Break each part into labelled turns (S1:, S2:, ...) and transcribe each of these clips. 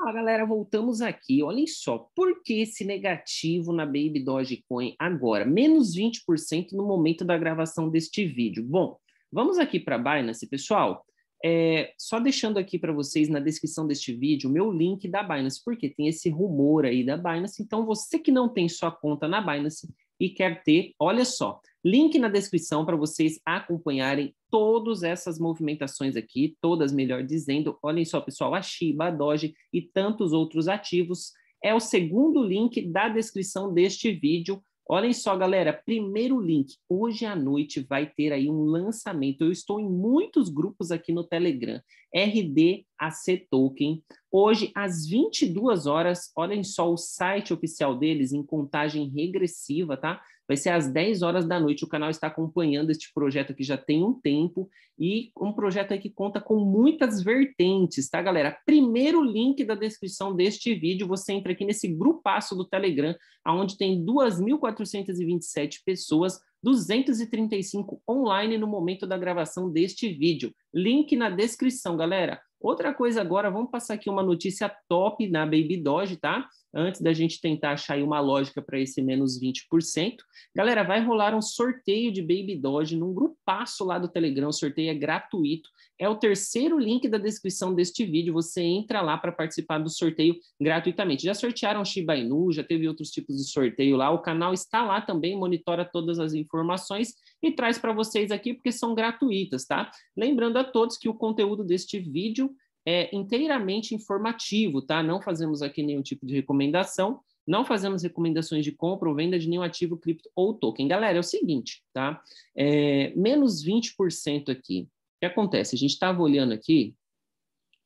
S1: Fala galera, voltamos aqui. Olhem só, por que esse negativo na Baby Dogecoin agora? Menos 20% no momento da gravação deste vídeo. Bom, vamos aqui para a Binance, pessoal. É, só deixando aqui para vocês na descrição deste vídeo o meu link da Binance, porque tem esse rumor aí da Binance. Então, você que não tem sua conta na Binance e quer ter, olha só, Link na descrição para vocês acompanharem todas essas movimentações aqui, todas, melhor dizendo. Olhem só, pessoal, a Shiba, a Doge e tantos outros ativos. É o segundo link da descrição deste vídeo. Olhem só, galera, primeiro link. Hoje à noite vai ter aí um lançamento. Eu estou em muitos grupos aqui no Telegram. RDAC Token. Hoje, às 22 horas, olhem só o site oficial deles em contagem regressiva, tá? vai ser às 10 horas da noite. O canal está acompanhando este projeto que já tem um tempo e um projeto aí que conta com muitas vertentes, tá, galera? Primeiro link da descrição deste vídeo, você entra aqui nesse grupaço do Telegram, onde tem 2.427 pessoas 235 online no momento da gravação deste vídeo. Link na descrição, galera. Outra coisa agora, vamos passar aqui uma notícia top na Baby Doge, tá? antes da gente tentar achar uma lógica para esse menos 20%. Galera, vai rolar um sorteio de Baby Doge num grupaço lá do Telegram, o sorteio é gratuito. É o terceiro link da descrição deste vídeo, você entra lá para participar do sorteio gratuitamente. Já sortearam Shiba Inu, já teve outros tipos de sorteio lá, o canal está lá também, monitora todas as informações e traz para vocês aqui porque são gratuitas, tá? Lembrando a todos que o conteúdo deste vídeo é inteiramente informativo, tá? Não fazemos aqui nenhum tipo de recomendação, não fazemos recomendações de compra ou venda de nenhum ativo cripto ou token. Galera, é o seguinte, tá? É, menos 20% aqui. O que acontece? A gente estava olhando aqui,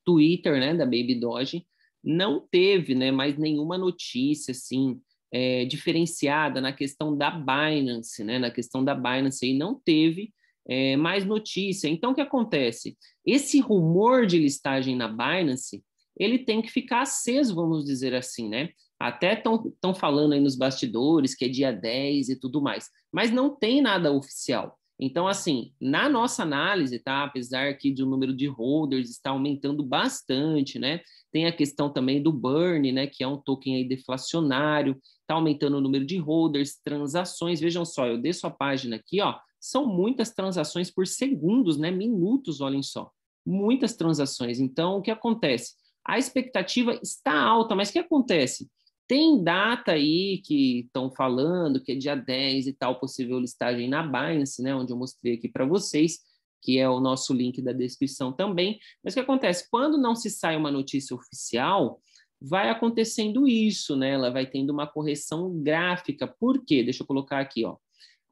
S1: Twitter, né, da Baby Doge, não teve, né, mais nenhuma notícia, assim, é, diferenciada na questão da Binance, né, na questão da Binance aí não teve é, mais notícia. Então, o que acontece? Esse rumor de listagem na Binance, ele tem que ficar aceso, vamos dizer assim, né? Até estão falando aí nos bastidores que é dia 10 e tudo mais, mas não tem nada oficial. Então, assim, na nossa análise, tá? Apesar aqui de o um número de holders está aumentando bastante, né? Tem a questão também do burn, né? Que é um token aí deflacionário, está aumentando o número de holders, transações. Vejam só, eu desço a página aqui, ó são muitas transações por segundos, né? Minutos, olhem só. Muitas transações. Então, o que acontece? A expectativa está alta, mas o que acontece? Tem data aí que estão falando que é dia 10 e tal, possível listagem na Binance, né? Onde eu mostrei aqui para vocês, que é o nosso link da descrição também. Mas o que acontece? Quando não se sai uma notícia oficial, vai acontecendo isso, né? Ela vai tendo uma correção gráfica. Por quê? Deixa eu colocar aqui, ó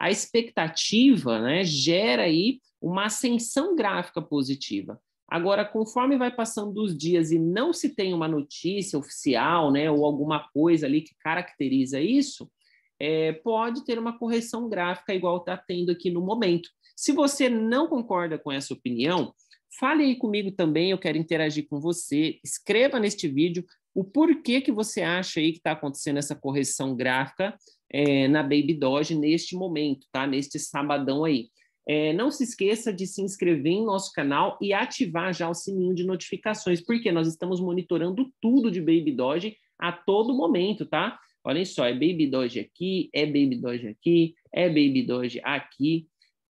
S1: a expectativa né, gera aí uma ascensão gráfica positiva. Agora, conforme vai passando os dias e não se tem uma notícia oficial, né, ou alguma coisa ali que caracteriza isso, é, pode ter uma correção gráfica igual está tendo aqui no momento. Se você não concorda com essa opinião, fale aí comigo também, eu quero interagir com você. Escreva neste vídeo o porquê que você acha aí que está acontecendo essa correção gráfica é, na Baby Doge neste momento, tá? Neste sabadão aí. É, não se esqueça de se inscrever em nosso canal e ativar já o sininho de notificações, porque nós estamos monitorando tudo de Baby Doge a todo momento, tá? Olhem só, é Baby Doge aqui, é Baby Doge aqui, é Baby Doge aqui.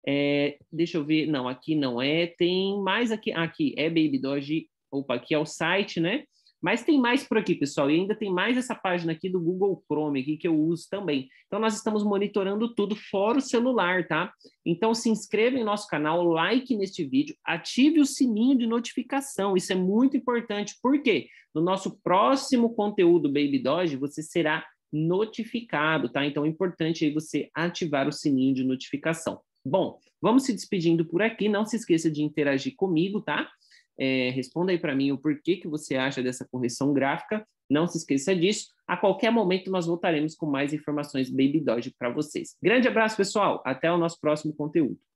S1: É, deixa eu ver, não, aqui não é. Tem mais aqui, aqui é Baby Doge. Opa, aqui é o site, né? Mas tem mais por aqui, pessoal, e ainda tem mais essa página aqui do Google Chrome aqui que eu uso também. Então nós estamos monitorando tudo fora o celular, tá? Então se inscreva em nosso canal, like neste vídeo, ative o sininho de notificação. Isso é muito importante, porque no nosso próximo conteúdo Baby Doge você será notificado, tá? Então é importante aí você ativar o sininho de notificação. Bom, vamos se despedindo por aqui. Não se esqueça de interagir comigo, tá? É, responda aí para mim o porquê que você acha dessa correção gráfica. Não se esqueça disso. A qualquer momento nós voltaremos com mais informações Baby Dodge para vocês. Grande abraço, pessoal. Até o nosso próximo conteúdo.